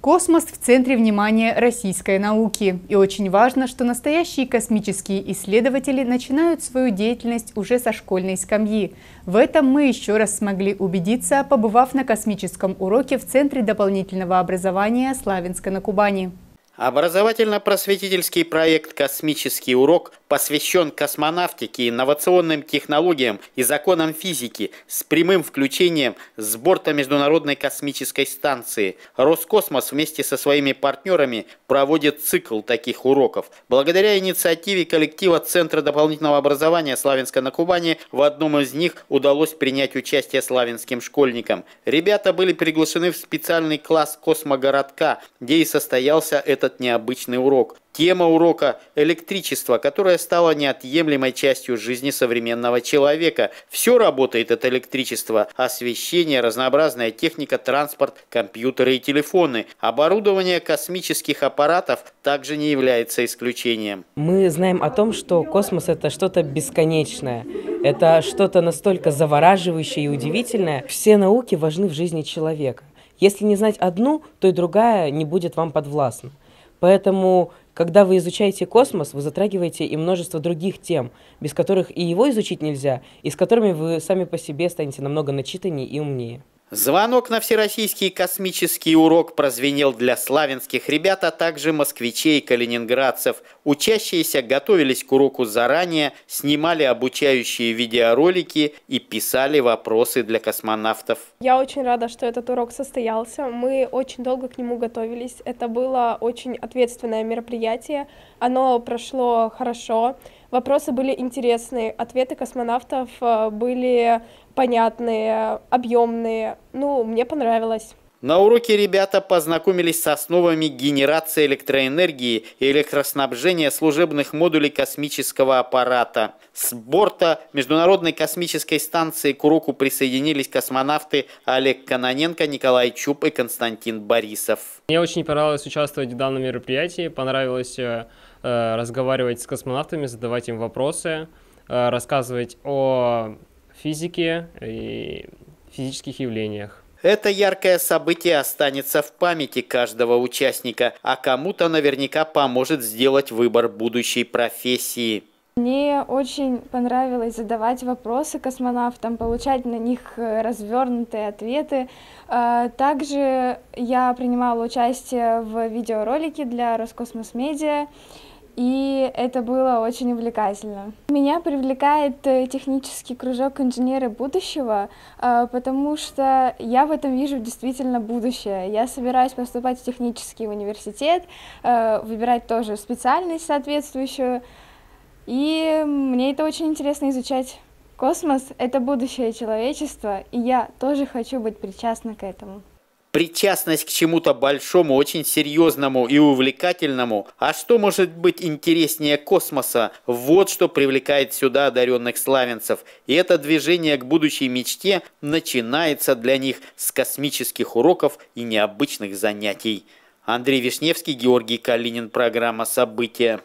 Космос в центре внимания российской науки. И очень важно, что настоящие космические исследователи начинают свою деятельность уже со школьной скамьи. В этом мы еще раз смогли убедиться, побывав на космическом уроке в Центре дополнительного образования Славянска на Кубани. Образовательно-просветительский проект «Космический урок» посвящен космонавтике, инновационным технологиям и законам физики с прямым включением с борта Международной космической станции. Роскосмос вместе со своими партнерами проводит цикл таких уроков. Благодаря инициативе коллектива Центра дополнительного образования Славянска на Кубани в одном из них удалось принять участие славянским школьникам. Ребята были приглашены в специальный класс космогородка, где и состоялся этот этот необычный урок. Тема урока – электричество, которое стало неотъемлемой частью жизни современного человека. Все работает от электричества – освещение, разнообразная техника, транспорт, компьютеры и телефоны. Оборудование космических аппаратов также не является исключением. Мы знаем о том, что космос – это что-то бесконечное. Это что-то настолько завораживающее и удивительное. Все науки важны в жизни человека. Если не знать одну, то и другая не будет вам подвластна. Поэтому, когда вы изучаете космос, вы затрагиваете и множество других тем, без которых и его изучить нельзя, и с которыми вы сами по себе станете намного начитаннее и умнее. Звонок на всероссийский космический урок прозвенел для славянских ребят, а также москвичей и калининградцев. Учащиеся готовились к уроку заранее, снимали обучающие видеоролики и писали вопросы для космонавтов. Я очень рада, что этот урок состоялся. Мы очень долго к нему готовились. Это было очень ответственное мероприятие. Оно прошло хорошо. Хорошо. Вопросы были интересные, ответы космонавтов э, были понятные, объемные. Ну, мне понравилось. На уроке ребята познакомились с основами генерации электроэнергии и электроснабжения служебных модулей космического аппарата. С борта Международной космической станции к уроку присоединились космонавты Олег Каноненко, Николай Чуп и Константин Борисов. Мне очень понравилось участвовать в данном мероприятии, понравилось э, Э, разговаривать с космонавтами, задавать им вопросы, э, рассказывать о физике и физических явлениях. Это яркое событие останется в памяти каждого участника, а кому-то наверняка поможет сделать выбор будущей профессии. Мне очень понравилось задавать вопросы космонавтам, получать на них э, развернутые ответы. Э, также я принимала участие в видеоролике для Роскосмосмедиа, и это было очень увлекательно. Меня привлекает э, технический кружок инженеры будущего, потому что я в этом вижу действительно будущее. Я собираюсь поступать в технический университет, выбирать тоже специальность соответствующую, и мне это очень интересно изучать. Космос — это будущее человечества, и я тоже хочу быть причастна к этому. Причастность к чему-то большому, очень серьезному и увлекательному. А что может быть интереснее космоса? Вот что привлекает сюда одаренных славянцев. И это движение к будущей мечте начинается для них с космических уроков и необычных занятий. Андрей Вишневский, Георгий Калинин. Программа «События».